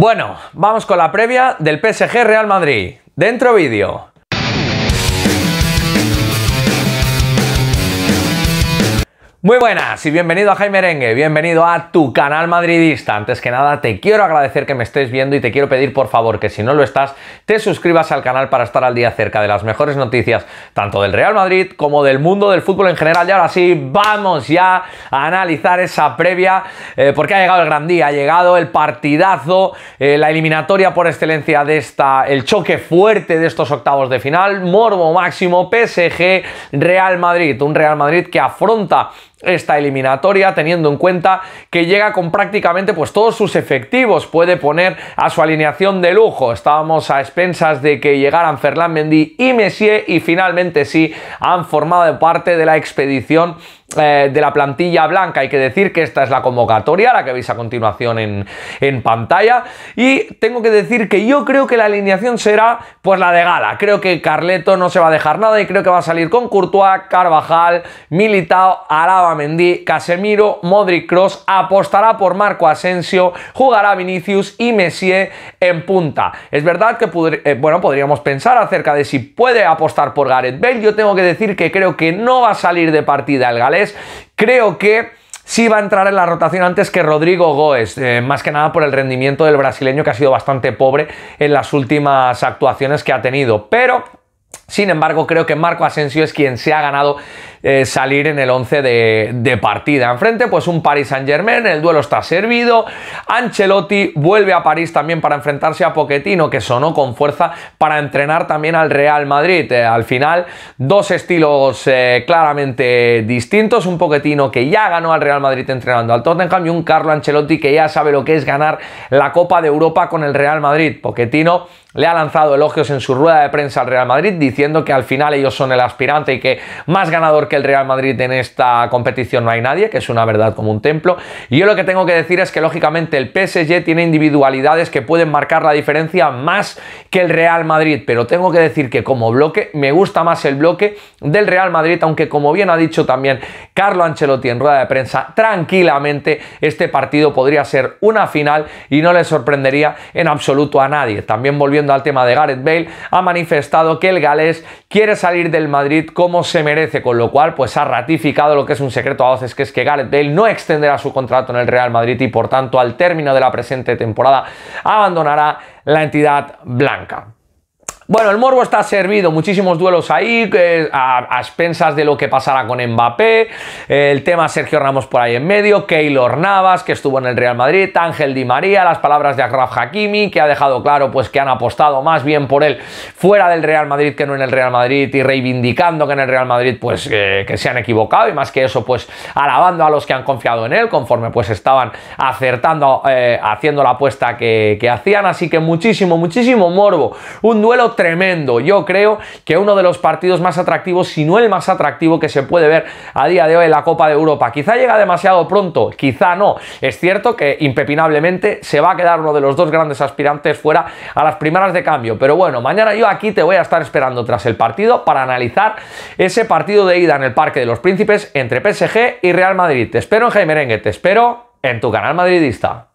Bueno, vamos con la previa del PSG Real Madrid. Dentro vídeo. Muy buenas y bienvenido a Jaime Rengue, bienvenido a tu canal madridista. Antes que nada, te quiero agradecer que me estés viendo y te quiero pedir por favor que si no lo estás, te suscribas al canal para estar al día cerca de las mejores noticias, tanto del Real Madrid como del mundo del fútbol en general. Y ahora sí, vamos ya a analizar esa previa, eh, porque ha llegado el gran día, ha llegado el partidazo, eh, la eliminatoria por excelencia de esta, el choque fuerte de estos octavos de final, morbo máximo, PSG, Real Madrid, un Real Madrid que afronta esta eliminatoria teniendo en cuenta que llega con prácticamente pues todos sus efectivos puede poner a su alineación de lujo estábamos a expensas de que llegaran Fernand Mendy y Messier y finalmente sí han formado parte de la expedición eh, de la plantilla blanca hay que decir que esta es la convocatoria la que veis a continuación en, en pantalla y tengo que decir que yo creo que la alineación será pues la de gala creo que Carleto no se va a dejar nada y creo que va a salir con Courtois Carvajal Militao Alaba Mendy, Casemiro, Modric Cross, apostará por Marco Asensio, jugará Vinicius y Messier en punta. Es verdad que eh, bueno, podríamos pensar acerca de si puede apostar por Gareth Bale. Yo tengo que decir que creo que no va a salir de partida el galés. Creo que sí va a entrar en la rotación antes que Rodrigo Goes, eh, más que nada por el rendimiento del brasileño que ha sido bastante pobre en las últimas actuaciones que ha tenido. Pero sin embargo, creo que Marco Asensio es quien se ha ganado eh, salir en el 11 de, partida. Enfrente, pues un Paris Saint-Germain, el duelo está servido. Ancelotti vuelve a París también para enfrentarse a Poquetino, que sonó con fuerza para entrenar también al Real Madrid. Eh, al final, dos estilos eh, claramente distintos. Un Poquetino que ya ganó al Real Madrid entrenando al Tottenham y un Carlo Ancelotti que ya sabe lo que es ganar la Copa de Europa con el Real Madrid. Poquetino le ha lanzado elogios en su rueda de prensa al Real Madrid diciendo que al final ellos son el aspirante y que más ganador que el Real Madrid en esta competición no hay nadie, que es una verdad como un templo. Y yo lo que tengo que decir es que lógicamente el PSG tiene individualidades que pueden marcar la diferencia más que el Real Madrid, pero tengo que decir que como bloque me gusta más el bloque del Real Madrid, aunque como bien ha dicho también Carlo Ancelotti en rueda de prensa, tranquilamente este partido podría ser una final y no le sorprendería en absoluto a nadie. También volviendo al tema de Gareth Bale, ha manifestado que el galés quiere salir del Madrid como se merece, con lo cual pues ha ratificado lo que es un secreto a voces, que es que Gareth Bale no extenderá su contrato en el Real Madrid y por tanto al término de la presente temporada abandonará la entidad blanca. Bueno, el morbo está servido, muchísimos duelos ahí, a, expensas de lo que pasará con Mbappé, el tema Sergio Ramos por ahí en medio, Keylor Navas, que estuvo en el Real Madrid, Ángel Di María, las palabras de Agraf Hakimi, que ha dejado claro pues que han apostado más bien por él fuera del Real Madrid que no en el Real Madrid y reivindicando que en el Real Madrid pues eh, que se han equivocado y más que eso pues alabando a los que han confiado en él conforme pues estaban acertando, eh, haciendo la apuesta que, que hacían, así que muchísimo, muchísimo morbo, un duelo tremendo. Yo creo que uno de los partidos más atractivos, si no el más atractivo que se puede ver a día de hoy en la Copa de Europa. Quizá llega demasiado pronto, quizá no. Es cierto que impepinablemente se va a quedar uno de los dos grandes aspirantes fuera a las primeras de cambio. Pero bueno, mañana yo aquí te voy a estar esperando tras el partido para analizar ese partido de ida en el Parque de los Príncipes entre PSG y Real Madrid. Te espero en Jaime Merengue, te espero en tu canal madridista.